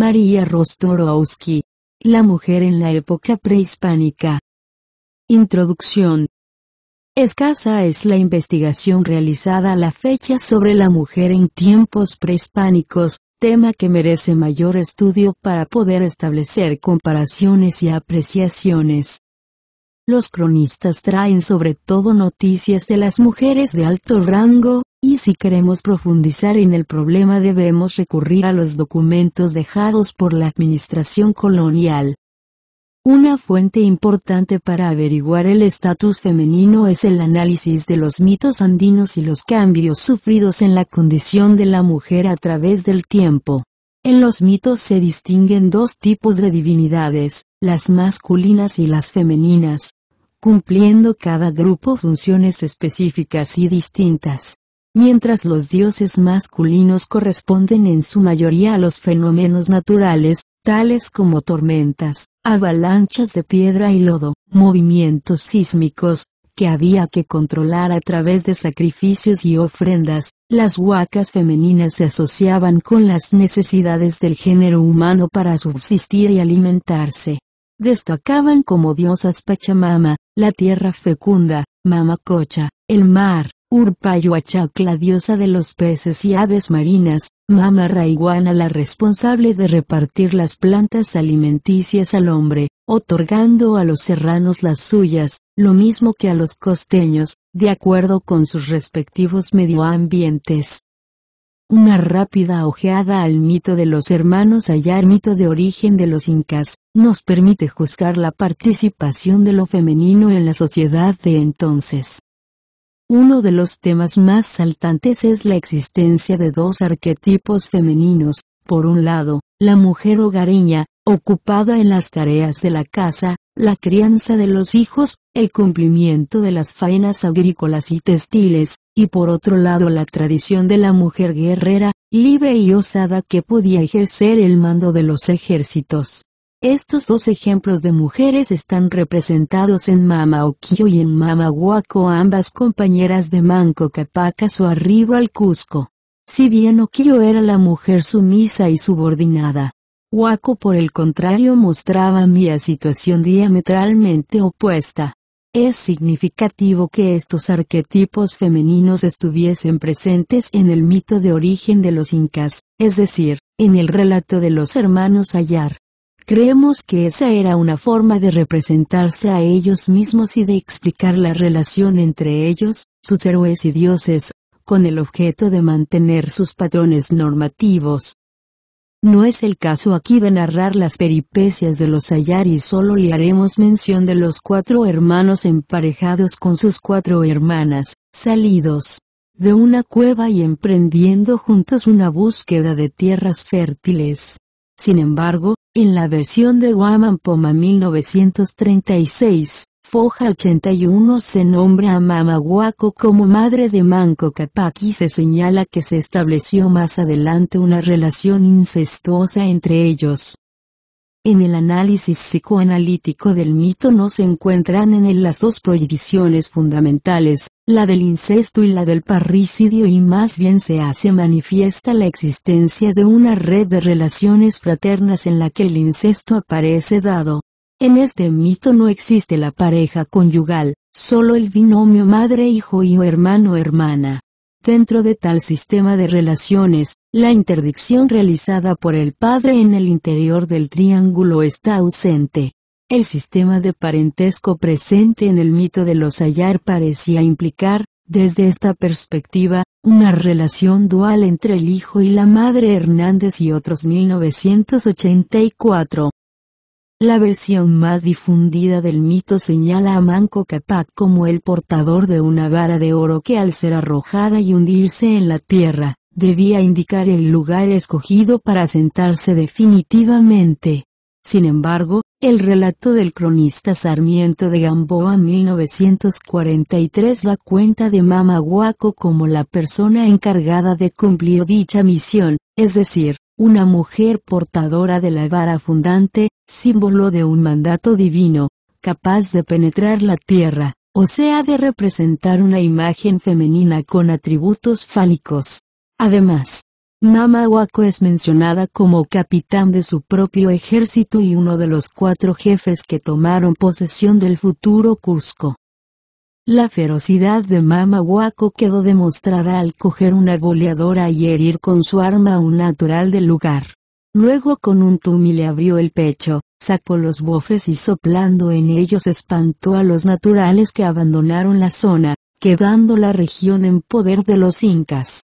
María Rostorowski. La mujer en la época prehispánica. Introducción. Escasa es la investigación realizada a la fecha sobre la mujer en tiempos prehispánicos, tema que merece mayor estudio para poder establecer comparaciones y apreciaciones. Los cronistas traen sobre todo noticias de las mujeres de alto rango, y si queremos profundizar en el problema debemos recurrir a los documentos dejados por la administración colonial. Una fuente importante para averiguar el estatus femenino es el análisis de los mitos andinos y los cambios sufridos en la condición de la mujer a través del tiempo. En los mitos se distinguen dos tipos de divinidades, las masculinas y las femeninas, cumpliendo cada grupo funciones específicas y distintas mientras los dioses masculinos corresponden en su mayoría a los fenómenos naturales, tales como tormentas, avalanchas de piedra y lodo, movimientos sísmicos, que había que controlar a través de sacrificios y ofrendas, las huacas femeninas se asociaban con las necesidades del género humano para subsistir y alimentarse. Destacaban como diosas Pachamama, la tierra fecunda, Mamacocha, el mar, la diosa de los peces y aves marinas, Mama iguana la responsable de repartir las plantas alimenticias al hombre, otorgando a los serranos las suyas, lo mismo que a los costeños, de acuerdo con sus respectivos medioambientes. Una rápida ojeada al mito de los hermanos Ayar, mito de origen de los incas, nos permite juzgar la participación de lo femenino en la sociedad de entonces. Uno de los temas más saltantes es la existencia de dos arquetipos femeninos, por un lado, la mujer hogareña, ocupada en las tareas de la casa, la crianza de los hijos, el cumplimiento de las faenas agrícolas y textiles, y por otro lado la tradición de la mujer guerrera, libre y osada que podía ejercer el mando de los ejércitos. Estos dos ejemplos de mujeres están representados en Mama Okio y en Mama Huaco, ambas compañeras de Manco Capacas o arriba al Cusco. Si bien Okio era la mujer sumisa y subordinada, Huaco por el contrario mostraba mía situación diametralmente opuesta. Es significativo que estos arquetipos femeninos estuviesen presentes en el mito de origen de los incas, es decir, en el relato de los hermanos Ayar. Creemos que esa era una forma de representarse a ellos mismos y de explicar la relación entre ellos, sus héroes y dioses, con el objeto de mantener sus patrones normativos. No es el caso aquí de narrar las peripecias de los Ayari, solo le haremos mención de los cuatro hermanos emparejados con sus cuatro hermanas, salidos de una cueva y emprendiendo juntos una búsqueda de tierras fértiles. Sin embargo, en la versión de Poma 1936, Foja 81 se nombra a Mama Huaco como madre de Manco Capac y se señala que se estableció más adelante una relación incestuosa entre ellos. En el análisis psicoanalítico del mito no se encuentran en él las dos prohibiciones fundamentales, la del incesto y la del parricidio y más bien se hace manifiesta la existencia de una red de relaciones fraternas en la que el incesto aparece dado. En este mito no existe la pareja conyugal, solo el binomio madre-hijo y hermano-hermana. Dentro de tal sistema de relaciones, la interdicción realizada por el padre en el interior del triángulo está ausente. El sistema de parentesco presente en el mito de los hallar parecía implicar, desde esta perspectiva, una relación dual entre el hijo y la madre Hernández y otros 1984. La versión más difundida del mito señala a Manco Capac como el portador de una vara de oro que al ser arrojada y hundirse en la tierra, debía indicar el lugar escogido para sentarse definitivamente. Sin embargo, el relato del cronista Sarmiento de Gamboa 1943 da cuenta de Mama Huaco como la persona encargada de cumplir dicha misión, es decir, una mujer portadora de la vara fundante, símbolo de un mandato divino, capaz de penetrar la tierra, o sea de representar una imagen femenina con atributos fálicos. Además, Mama es mencionada como capitán de su propio ejército y uno de los cuatro jefes que tomaron posesión del futuro Cusco. La ferocidad de Mama Huaco quedó demostrada al coger una goleadora y herir con su arma a un natural del lugar. Luego con un tumi le abrió el pecho, sacó los bofes y soplando en ellos espantó a los naturales que abandonaron la zona, quedando la región en poder de los incas.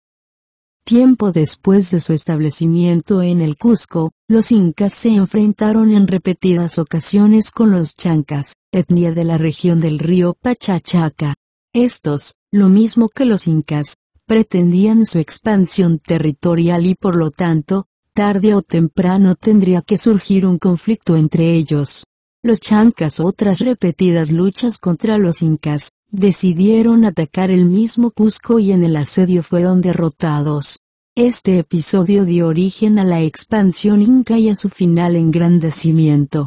Tiempo después de su establecimiento en el Cusco, los incas se enfrentaron en repetidas ocasiones con los chancas, etnia de la región del río Pachachaca. Estos, lo mismo que los incas, pretendían su expansión territorial y por lo tanto, tarde o temprano tendría que surgir un conflicto entre ellos. Los chancas otras repetidas luchas contra los incas, decidieron atacar el mismo Cusco y en el asedio fueron derrotados. Este episodio dio origen a la expansión inca y a su final engrandecimiento.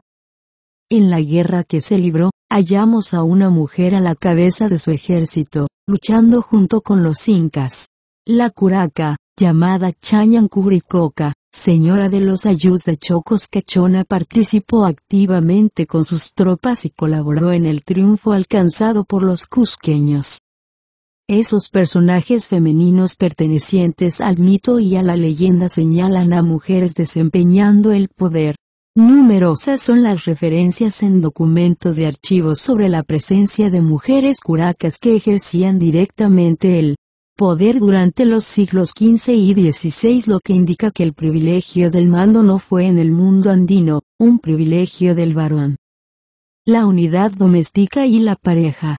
En la guerra que se libró, hallamos a una mujer a la cabeza de su ejército, luchando junto con los incas. La curaca, llamada Chañan Curicoca, señora de los ayús de Chocos Cachona participó activamente con sus tropas y colaboró en el triunfo alcanzado por los cusqueños. Esos personajes femeninos pertenecientes al mito y a la leyenda señalan a mujeres desempeñando el poder, Numerosas son las referencias en documentos y archivos sobre la presencia de mujeres curacas que ejercían directamente el poder durante los siglos XV y XVI lo que indica que el privilegio del mando no fue en el mundo andino, un privilegio del varón. La unidad doméstica y la pareja.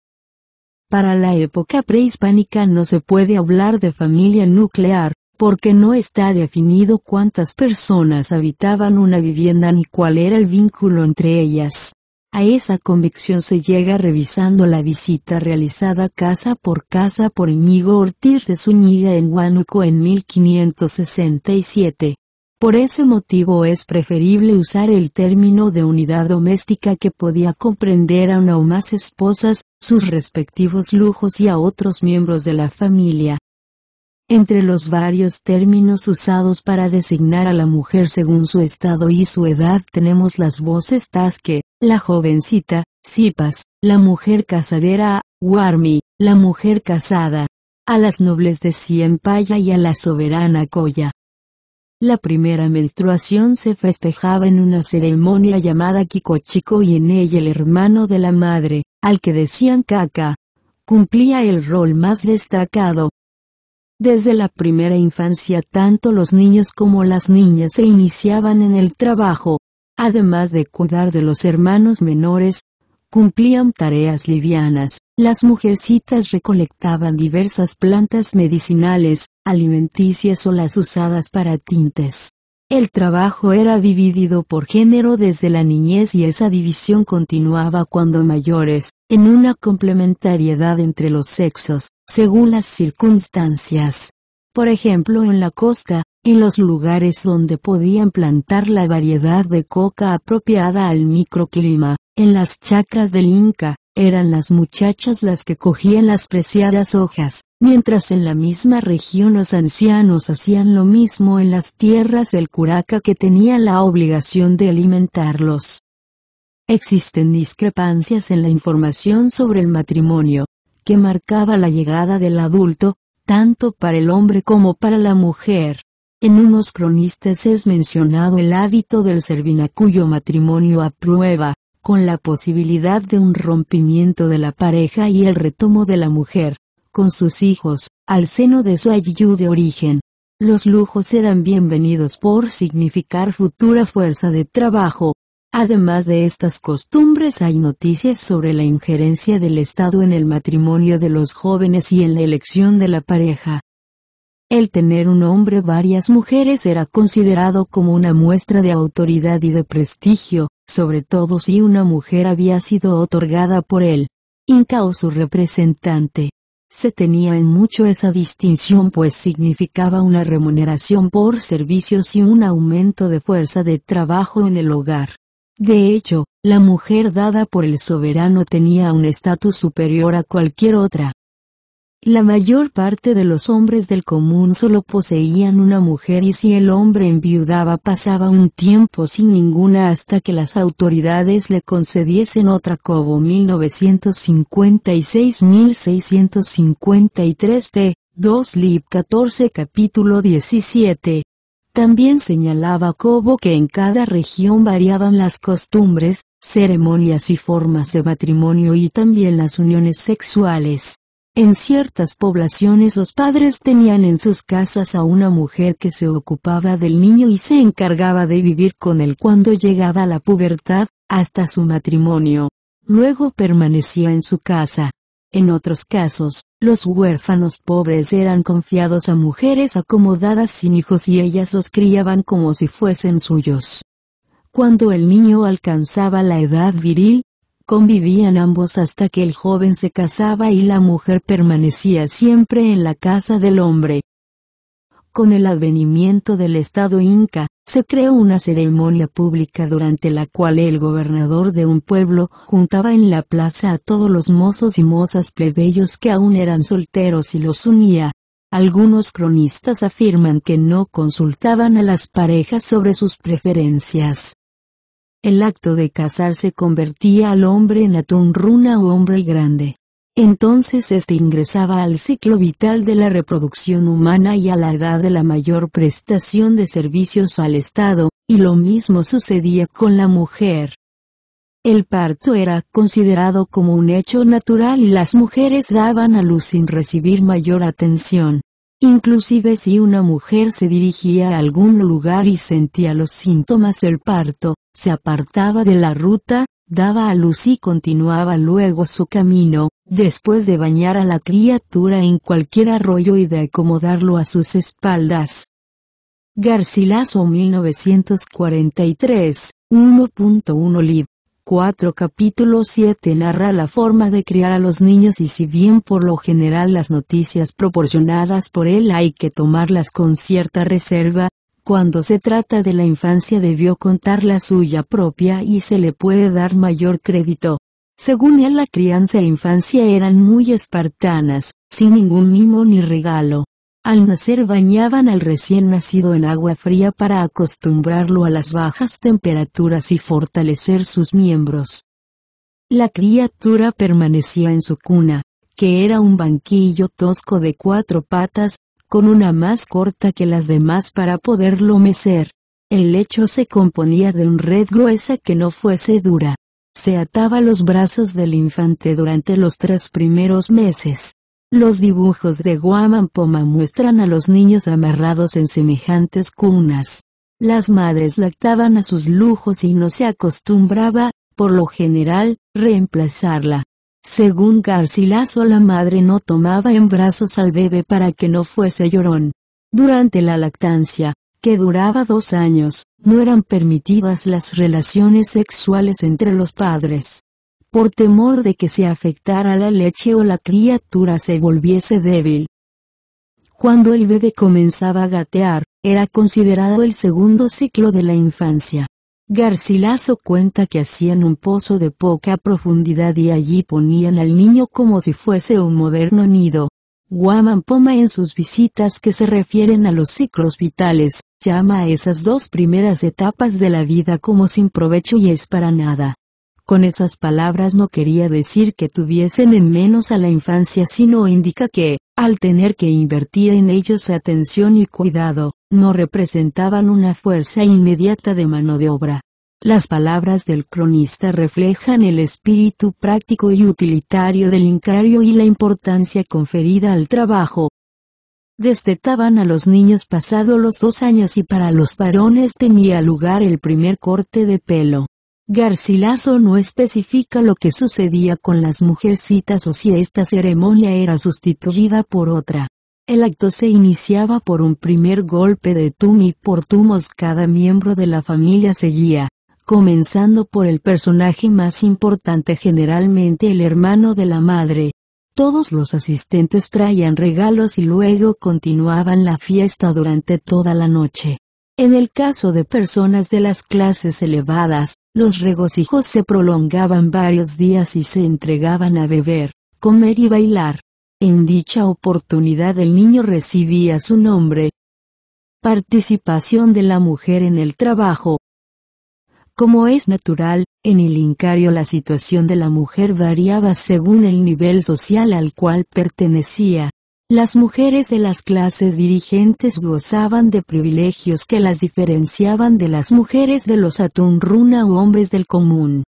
Para la época prehispánica no se puede hablar de familia nuclear, porque no está definido cuántas personas habitaban una vivienda ni cuál era el vínculo entre ellas. A esa convicción se llega revisando la visita realizada casa por casa por Íñigo Ortiz de Zúñiga en Huánuco en 1567. Por ese motivo es preferible usar el término de unidad doméstica que podía comprender a una o más esposas, sus respectivos lujos y a otros miembros de la familia. Entre los varios términos usados para designar a la mujer según su estado y su edad tenemos las voces tasque, la jovencita, sipas, la mujer casadera, warmi, la mujer casada, a las nobles de Ciempaya y a la soberana Coya. La primera menstruación se festejaba en una ceremonia llamada Kikochiko y en ella el hermano de la madre, al que decían Kaka, cumplía el rol más destacado, desde la primera infancia tanto los niños como las niñas se iniciaban en el trabajo, además de cuidar de los hermanos menores, cumplían tareas livianas, las mujercitas recolectaban diversas plantas medicinales, alimenticias o las usadas para tintes. El trabajo era dividido por género desde la niñez y esa división continuaba cuando mayores, en una complementariedad entre los sexos, según las circunstancias. Por ejemplo, en la costa, en los lugares donde podían plantar la variedad de coca apropiada al microclima, en las chacras del Inca, eran las muchachas las que cogían las preciadas hojas, mientras en la misma región los ancianos hacían lo mismo en las tierras del curaca que tenía la obligación de alimentarlos. Existen discrepancias en la información sobre el matrimonio, que marcaba la llegada del adulto, tanto para el hombre como para la mujer. En unos cronistas es mencionado el hábito del servina cuyo matrimonio aprueba, con la posibilidad de un rompimiento de la pareja y el retomo de la mujer, con sus hijos, al seno de su ayu de origen. Los lujos eran bienvenidos por significar futura fuerza de trabajo. Además de estas costumbres hay noticias sobre la injerencia del Estado en el matrimonio de los jóvenes y en la elección de la pareja. El tener un hombre varias mujeres era considerado como una muestra de autoridad y de prestigio, sobre todo si una mujer había sido otorgada por él. Inca o su representante. Se tenía en mucho esa distinción pues significaba una remuneración por servicios y un aumento de fuerza de trabajo en el hogar. De hecho, la mujer dada por el soberano tenía un estatus superior a cualquier otra. La mayor parte de los hombres del común solo poseían una mujer y si el hombre enviudaba pasaba un tiempo sin ninguna hasta que las autoridades le concediesen otra Cobo 1956-1653 T. 2 Lib 14 capítulo 17. También señalaba Cobo que en cada región variaban las costumbres, ceremonias y formas de matrimonio y también las uniones sexuales. En ciertas poblaciones los padres tenían en sus casas a una mujer que se ocupaba del niño y se encargaba de vivir con él cuando llegaba la pubertad, hasta su matrimonio. Luego permanecía en su casa. En otros casos, los huérfanos pobres eran confiados a mujeres acomodadas sin hijos y ellas los criaban como si fuesen suyos. Cuando el niño alcanzaba la edad viril, Convivían ambos hasta que el joven se casaba y la mujer permanecía siempre en la casa del hombre. Con el advenimiento del Estado Inca, se creó una ceremonia pública durante la cual el gobernador de un pueblo juntaba en la plaza a todos los mozos y mozas plebeyos que aún eran solteros y los unía. Algunos cronistas afirman que no consultaban a las parejas sobre sus preferencias. El acto de casarse convertía al hombre en atún runa o hombre grande. Entonces este ingresaba al ciclo vital de la reproducción humana y a la edad de la mayor prestación de servicios al Estado, y lo mismo sucedía con la mujer. El parto era considerado como un hecho natural y las mujeres daban a luz sin recibir mayor atención. Inclusive si una mujer se dirigía a algún lugar y sentía los síntomas del parto, se apartaba de la ruta, daba a luz y continuaba luego su camino, después de bañar a la criatura en cualquier arroyo y de acomodarlo a sus espaldas. Garcilaso 1943, 1.1 Lib. 4 capítulo 7 narra la forma de criar a los niños y si bien por lo general las noticias proporcionadas por él hay que tomarlas con cierta reserva, cuando se trata de la infancia debió contar la suya propia y se le puede dar mayor crédito. Según él la crianza e infancia eran muy espartanas, sin ningún mimo ni regalo. Al nacer bañaban al recién nacido en agua fría para acostumbrarlo a las bajas temperaturas y fortalecer sus miembros. La criatura permanecía en su cuna, que era un banquillo tosco de cuatro patas, con una más corta que las demás para poderlo mecer. El lecho se componía de un red gruesa que no fuese dura. Se ataba los brazos del infante durante los tres primeros meses. Los dibujos de Guaman Poma muestran a los niños amarrados en semejantes cunas. Las madres lactaban a sus lujos y no se acostumbraba, por lo general, reemplazarla. Según Garcilaso la madre no tomaba en brazos al bebé para que no fuese llorón. Durante la lactancia, que duraba dos años, no eran permitidas las relaciones sexuales entre los padres por temor de que se afectara la leche o la criatura se volviese débil. Cuando el bebé comenzaba a gatear, era considerado el segundo ciclo de la infancia. Garcilaso cuenta que hacían un pozo de poca profundidad y allí ponían al niño como si fuese un moderno nido. Guaman Poma en sus visitas que se refieren a los ciclos vitales, llama a esas dos primeras etapas de la vida como sin provecho y es para nada. Con esas palabras no quería decir que tuviesen en menos a la infancia sino indica que, al tener que invertir en ellos atención y cuidado, no representaban una fuerza inmediata de mano de obra. Las palabras del cronista reflejan el espíritu práctico y utilitario del incario y la importancia conferida al trabajo. Destetaban a los niños pasado los dos años y para los varones tenía lugar el primer corte de pelo. Garcilaso no especifica lo que sucedía con las mujercitas o si esta ceremonia era sustituida por otra. El acto se iniciaba por un primer golpe de tum y por tumos cada miembro de la familia seguía, comenzando por el personaje más importante generalmente el hermano de la madre. Todos los asistentes traían regalos y luego continuaban la fiesta durante toda la noche. En el caso de personas de las clases elevadas, los regocijos se prolongaban varios días y se entregaban a beber, comer y bailar. En dicha oportunidad el niño recibía su nombre. Participación de la mujer en el trabajo. Como es natural, en el Incario la situación de la mujer variaba según el nivel social al cual pertenecía. Las mujeres de las clases dirigentes gozaban de privilegios que las diferenciaban de las mujeres de los atunruna o hombres del común.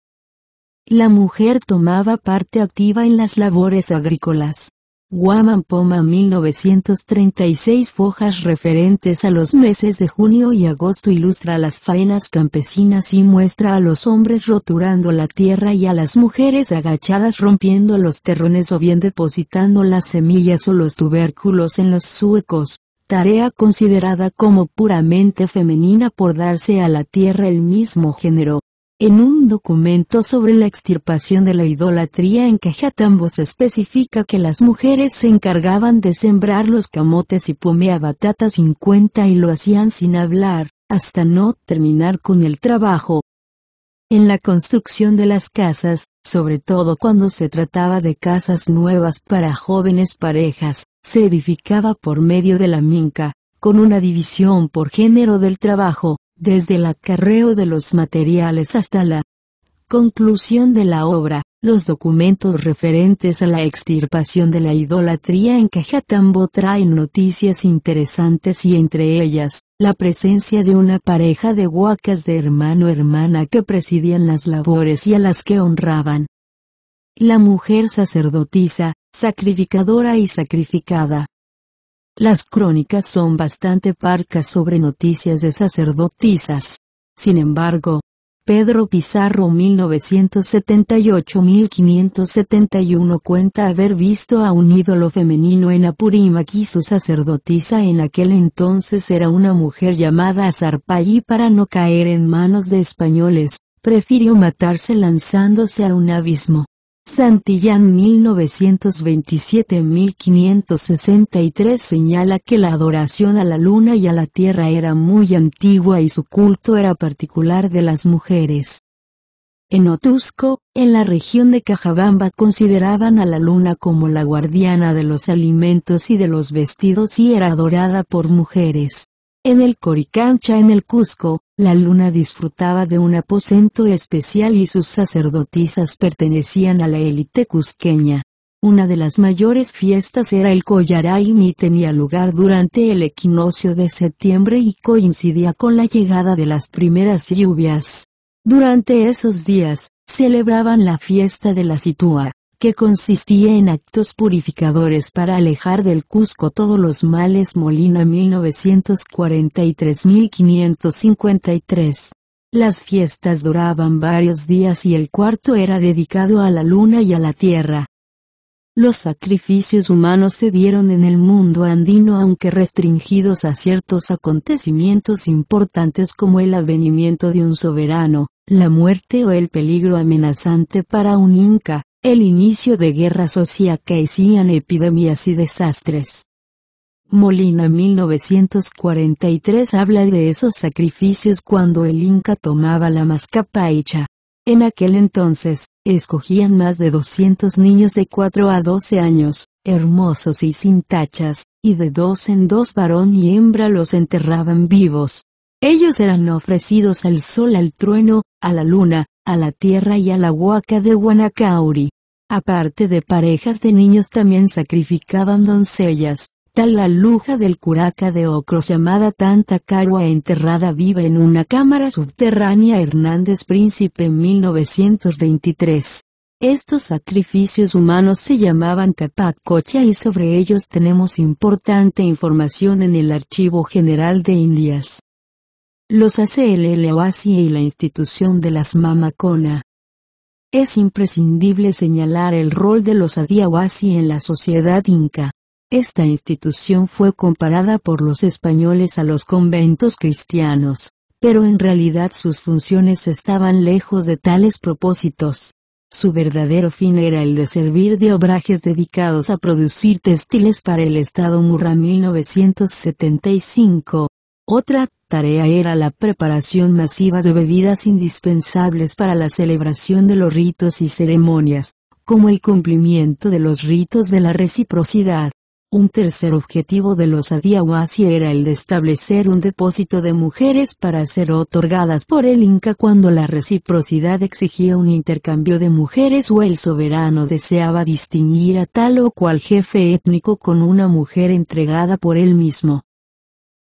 La mujer tomaba parte activa en las labores agrícolas. Guaman Poma 1936 Fojas referentes a los meses de junio y agosto ilustra las faenas campesinas y muestra a los hombres roturando la tierra y a las mujeres agachadas rompiendo los terrones o bien depositando las semillas o los tubérculos en los surcos, tarea considerada como puramente femenina por darse a la tierra el mismo género. En un documento sobre la extirpación de la idolatría en Cajatambo se especifica que las mujeres se encargaban de sembrar los camotes y pomea batata 50 y lo hacían sin hablar, hasta no terminar con el trabajo. En la construcción de las casas, sobre todo cuando se trataba de casas nuevas para jóvenes parejas, se edificaba por medio de la minca, con una división por género del trabajo, desde el acarreo de los materiales hasta la conclusión de la obra, los documentos referentes a la extirpación de la idolatría en Cajatambo traen noticias interesantes y entre ellas, la presencia de una pareja de huacas de hermano-hermana que presidían las labores y a las que honraban. La mujer sacerdotisa, sacrificadora y sacrificada, las crónicas son bastante parcas sobre noticias de sacerdotisas. Sin embargo, Pedro Pizarro 1978-1571 cuenta haber visto a un ídolo femenino en Apurímac y su sacerdotisa en aquel entonces era una mujer llamada Azarpay y para no caer en manos de españoles, prefirió matarse lanzándose a un abismo. Santillán 1927-1563 señala que la adoración a la luna y a la tierra era muy antigua y su culto era particular de las mujeres. En Otusco, en la región de Cajabamba consideraban a la luna como la guardiana de los alimentos y de los vestidos y era adorada por mujeres. En el Coricancha en el Cusco, la luna disfrutaba de un aposento especial y sus sacerdotisas pertenecían a la élite cusqueña. Una de las mayores fiestas era el Collaraim y tenía lugar durante el equinoccio de septiembre y coincidía con la llegada de las primeras lluvias. Durante esos días, celebraban la fiesta de la Situa que consistía en actos purificadores para alejar del Cusco todos los males Molina 1943-1553. Las fiestas duraban varios días y el cuarto era dedicado a la luna y a la tierra. Los sacrificios humanos se dieron en el mundo andino aunque restringidos a ciertos acontecimientos importantes como el advenimiento de un soberano, la muerte o el peligro amenazante para un inca, el inicio de guerras acaecían epidemias y desastres. Molina 1943 habla de esos sacrificios cuando el Inca tomaba la Mascapaicha. En aquel entonces, escogían más de 200 niños de 4 a 12 años, hermosos y sin tachas, y de dos en dos varón y hembra los enterraban vivos. Ellos eran ofrecidos al sol, al trueno, a la luna, a la tierra y a la huaca de Guanacauri. Aparte de parejas de niños también sacrificaban doncellas, tal la luja del curaca de Ocro llamada Tanta Carua enterrada viva en una cámara subterránea Hernández Príncipe en 1923. Estos sacrificios humanos se llamaban tapacocha y sobre ellos tenemos importante información en el Archivo General de Indias. Los ACLL OASI y la institución de las Mamacona. Es imprescindible señalar el rol de los adiahuasi en la sociedad inca. Esta institución fue comparada por los españoles a los conventos cristianos, pero en realidad sus funciones estaban lejos de tales propósitos. Su verdadero fin era el de servir de obrajes dedicados a producir textiles para el Estado Murra 1975. Otra tarea era la preparación masiva de bebidas indispensables para la celebración de los ritos y ceremonias, como el cumplimiento de los ritos de la reciprocidad. Un tercer objetivo de los adiahuasi era el de establecer un depósito de mujeres para ser otorgadas por el Inca cuando la reciprocidad exigía un intercambio de mujeres o el soberano deseaba distinguir a tal o cual jefe étnico con una mujer entregada por él mismo.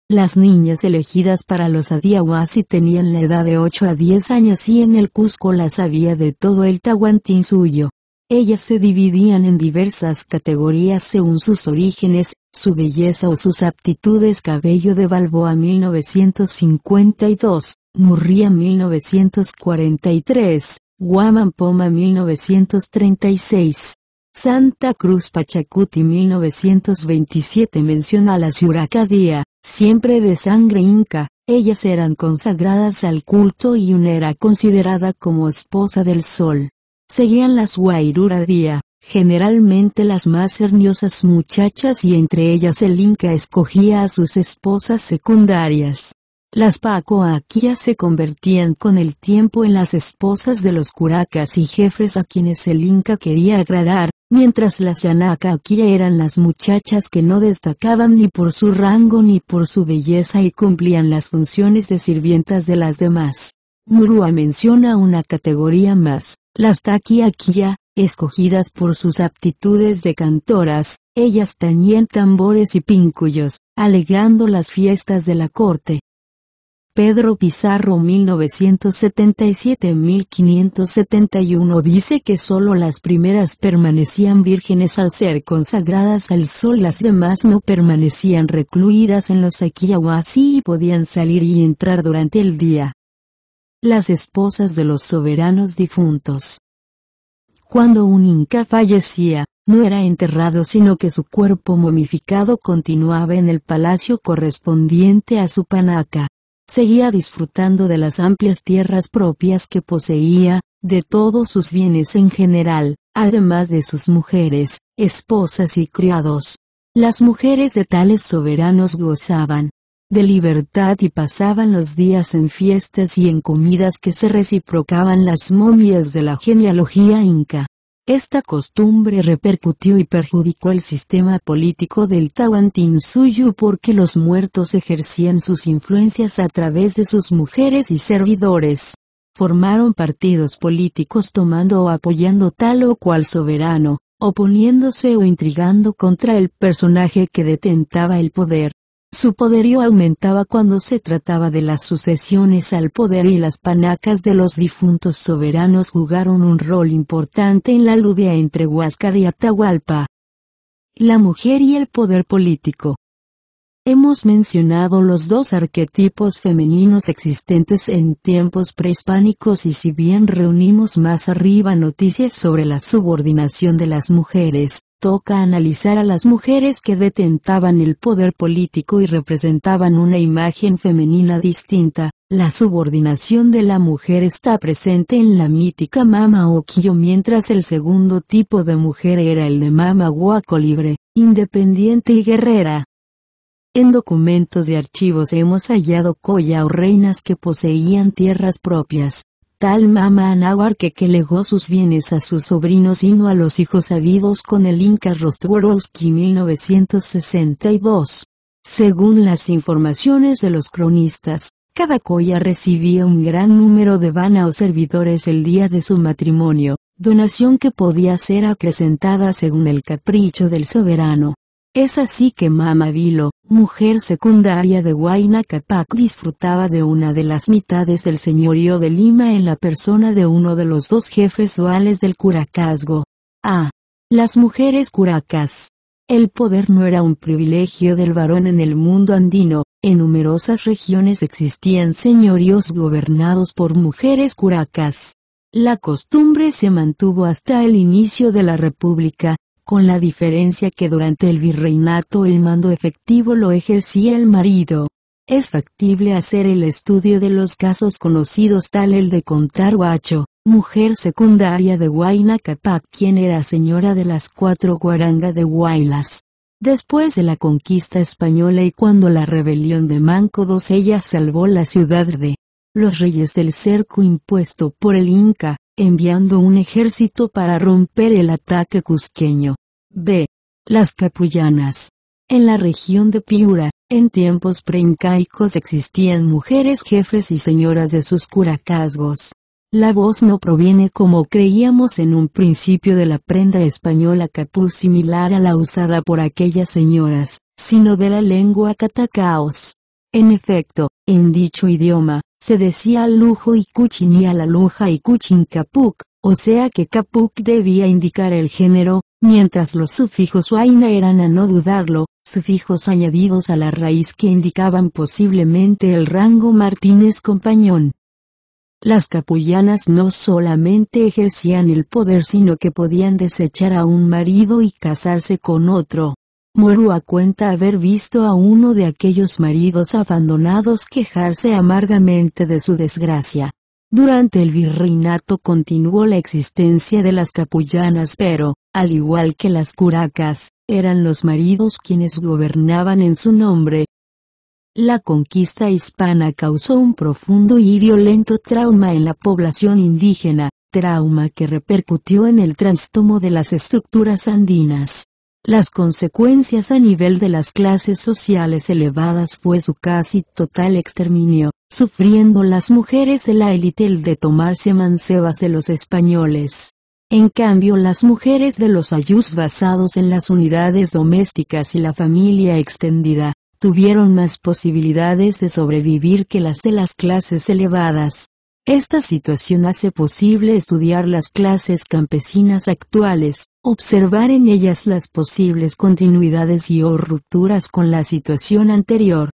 Las niñas elegidas para los adiahuasi tenían la edad de 8 a 10 años y en el Cusco las había de todo el Tahuantín suyo. Ellas se dividían en diversas categorías según sus orígenes, su belleza o sus aptitudes. Cabello de Balboa 1952, Murría 1943, Guamampoma 1936. Santa Cruz Pachacuti 1927 menciona a la Ciuracadía, siempre de sangre inca, ellas eran consagradas al culto y una era considerada como esposa del sol. Seguían las día generalmente las más herniosas muchachas y entre ellas el Inca escogía a sus esposas secundarias. Las Pacoaquías se convertían con el tiempo en las esposas de los curacas y jefes a quienes el Inca quería agradar, mientras las Yanaka aquí eran las muchachas que no destacaban ni por su rango ni por su belleza y cumplían las funciones de sirvientas de las demás. Murúa menciona una categoría más, las Takiakia, escogidas por sus aptitudes de cantoras, ellas tañían tambores y pincuyos, alegrando las fiestas de la corte. Pedro Pizarro 1977-1571 dice que solo las primeras permanecían vírgenes al ser consagradas al sol, las demás no permanecían recluidas en los aquí así y podían salir y entrar durante el día. Las esposas de los soberanos difuntos. Cuando un inca fallecía, no era enterrado sino que su cuerpo momificado continuaba en el palacio correspondiente a su panaca seguía disfrutando de las amplias tierras propias que poseía, de todos sus bienes en general, además de sus mujeres, esposas y criados. Las mujeres de tales soberanos gozaban de libertad y pasaban los días en fiestas y en comidas que se reciprocaban las momias de la genealogía inca. Esta costumbre repercutió y perjudicó el sistema político del Tawantinsuyu porque los muertos ejercían sus influencias a través de sus mujeres y servidores. Formaron partidos políticos tomando o apoyando tal o cual soberano, oponiéndose o intrigando contra el personaje que detentaba el poder. Su poderío aumentaba cuando se trataba de las sucesiones al poder y las panacas de los difuntos soberanos jugaron un rol importante en la ludia entre Huáscar y Atahualpa. La mujer y el poder político. Hemos mencionado los dos arquetipos femeninos existentes en tiempos prehispánicos y si bien reunimos más arriba noticias sobre la subordinación de las mujeres, toca analizar a las mujeres que detentaban el poder político y representaban una imagen femenina distinta. La subordinación de la mujer está presente en la mítica Mama oquillo mientras el segundo tipo de mujer era el de Mama huaco libre, independiente y guerrera en documentos y archivos hemos hallado colla o reinas que poseían tierras propias. Tal Mama Anáhuarque que legó sus bienes a sus sobrinos y no a los hijos habidos con el Inca Rostworowski 1962. Según las informaciones de los cronistas, cada colla recibía un gran número de vana o servidores el día de su matrimonio, donación que podía ser acrecentada según el capricho del soberano. Es así que Mama Vilo, mujer secundaria de Huayna Capac disfrutaba de una de las mitades del señorío de Lima en la persona de uno de los dos jefes duales del curacazgo. A. Ah, las mujeres curacas. El poder no era un privilegio del varón en el mundo andino, en numerosas regiones existían señoríos gobernados por mujeres curacas. La costumbre se mantuvo hasta el inicio de la República, con la diferencia que durante el virreinato el mando efectivo lo ejercía el marido. Es factible hacer el estudio de los casos conocidos tal el de Contarhuacho, mujer secundaria de Huayna Capac quien era señora de las cuatro guaranga de Huaylas. Después de la conquista española y cuando la rebelión de Manco II ella salvó la ciudad de los reyes del cerco impuesto por el Inca, enviando un ejército para romper el ataque cusqueño. B. Las capullanas. En la región de Piura, en tiempos preincaicos existían mujeres jefes y señoras de sus curacazgos. La voz no proviene como creíamos en un principio de la prenda española capul similar a la usada por aquellas señoras, sino de la lengua catacaos. En efecto, en dicho idioma, se decía Lujo y Cuchin y Luja y Cuchin Capuc, o sea que Capuc debía indicar el género, mientras los sufijos Waina eran a no dudarlo, sufijos añadidos a la raíz que indicaban posiblemente el rango Martínez Compañón. Las capullanas no solamente ejercían el poder sino que podían desechar a un marido y casarse con otro. Morúa cuenta haber visto a uno de aquellos maridos abandonados quejarse amargamente de su desgracia. Durante el virreinato continuó la existencia de las capullanas pero, al igual que las curacas, eran los maridos quienes gobernaban en su nombre. La conquista hispana causó un profundo y violento trauma en la población indígena, trauma que repercutió en el trastorno de las estructuras andinas. Las consecuencias a nivel de las clases sociales elevadas fue su casi total exterminio, sufriendo las mujeres de la élite el de tomarse mancebas de los españoles. En cambio las mujeres de los ayus basados en las unidades domésticas y la familia extendida, tuvieron más posibilidades de sobrevivir que las de las clases elevadas, esta situación hace posible estudiar las clases campesinas actuales, observar en ellas las posibles continuidades y o rupturas con la situación anterior,